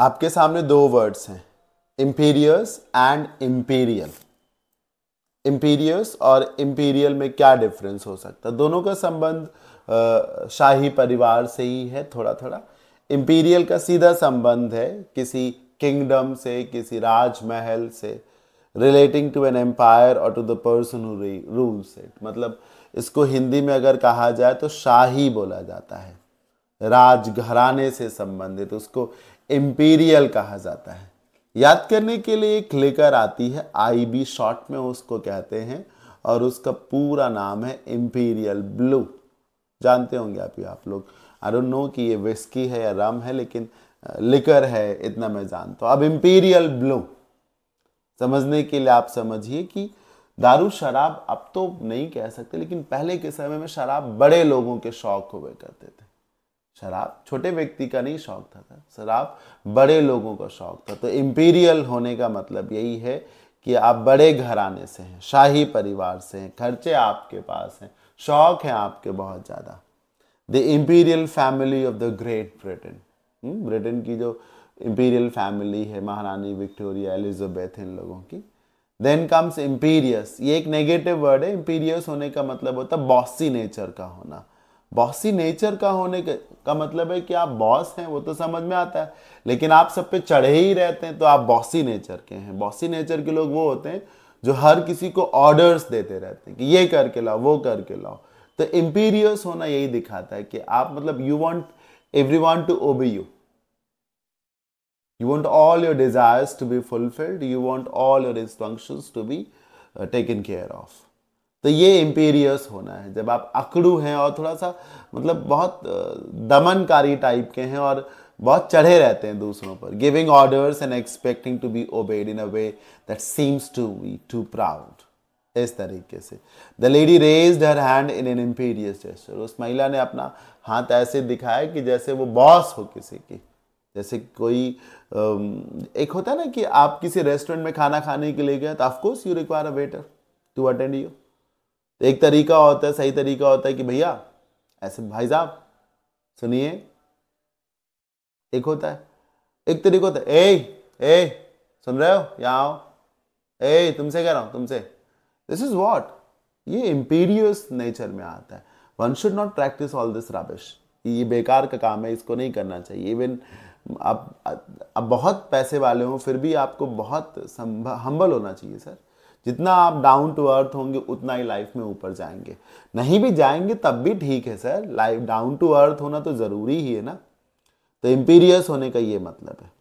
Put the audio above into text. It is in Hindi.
आपके सामने दो वर्ड्स हैं इम्पीरियस एंड इम्पीरियल इम्पीरियस और इम्पीरियल में क्या डिफरेंस हो सकता है दोनों का संबंध शाही परिवार से ही है थोड़ा थोड़ा इम्पीरियल का सीधा संबंध है किसी किंगडम से किसी राजमहल से रिलेटिंग टू एन एम्पायर और to the person rule rules it मतलब इसको हिंदी में अगर कहा जाए तो शाही बोला जाता है राजघराने से संबंधित उसको इम्पीरियल कहा जाता है याद करने के लिए एक लेकर आती है आई बी शॉर्ट में उसको कहते हैं और उसका पूरा नाम है इम्पीरियल ब्लू जानते होंगे आप ये आप लोग आई डोंट नो कि ये विस्की है या रम है लेकिन लिकर है इतना मैं जानता हूँ अब इम्पीरियल ब्लू समझने के लिए आप समझिए कि दारू शराब अब तो नहीं कह सकते लेकिन पहले के समय में शराब बड़े लोगों के शौक हुए करते थे शराब छोटे व्यक्ति का नहीं शौक था, शराब बड़े लोगों का शौक था तो इम्पीरियल होने का मतलब यही है कि आप बड़े घराने से हैं शाही परिवार से हैं खर्चे आपके पास हैं शौक हैं आपके बहुत ज़्यादा the imperial family of the great Britain Britain की जो इम्पीरियल फैमिली है महारानी विक्टोरिया एलिजाबेथ इन लोगों की देन कम्स इम्पीरियस ये एक नेगेटिव वर्ड है इम्पीरियस होने का मतलब होता है बॉसी नेचर का होना बॉसी नेचर का होने के का मतलब है कि आप बॉस हैं वो तो समझ में आता है लेकिन आप सब पे चढ़े ही रहते हैं तो आप बॉसी नेचर के हैं बॉसी नेचर के लोग वो होते हैं जो हर किसी को ऑर्डर्स देते रहते हैं कि ये करके लाओ वो करके लाओ तो इम्पीरियस होना यही दिखाता है कि आप मतलब you want every want to obey you you want all your desires to be fulfilled you want all your instruction to be taken care of तो ये इम्पीरियस होना है जब आप अकड़ू हैं और थोड़ा सा मतलब बहुत दमनकारी टाइप के हैं और बहुत चढ़े रहते हैं दूसरों पर giving orders and expecting to be obeyed in a way that seems to be too proud इस तरीके से the lady raise her hand in an imperious gesture उस महिला ने अपना हाथ ऐसे दिखाया कि जैसे वो बॉस हो किसी की जैसे कोई एक होता है ना कि आप किसी रेस्टोरेंट में खाना खाने के लिए गए तो of course you require a waiter to attend you तो एक तरीका होता है सही तरीका होता है कि भैया ऐसे भाई साहब सुनिए एक होता है एक तरीका होता है ए ए सुन रहे हो यहाँ आओ ए तुमसे कह रहा हूँ तुमसे दिस इज वॉट ये इम्पीरियस नेचर में आता है one should not practise all this rubbish ये बेकार का काम है इसको नहीं करना चाहिए इवन आप आप बहुत पैसे वाले हों फिर भी आपको बहुत हम्बल होना चाहिए सर जितना आप डाउन टू अर्थ होंगे उतना ही लाइफ में ऊपर जाएंगे नहीं भी जाएंगे तब भी ठीक है sir life down to earth होना तो ज़रूरी ही है ना तो इम्पीरियस होने का ये मतलब है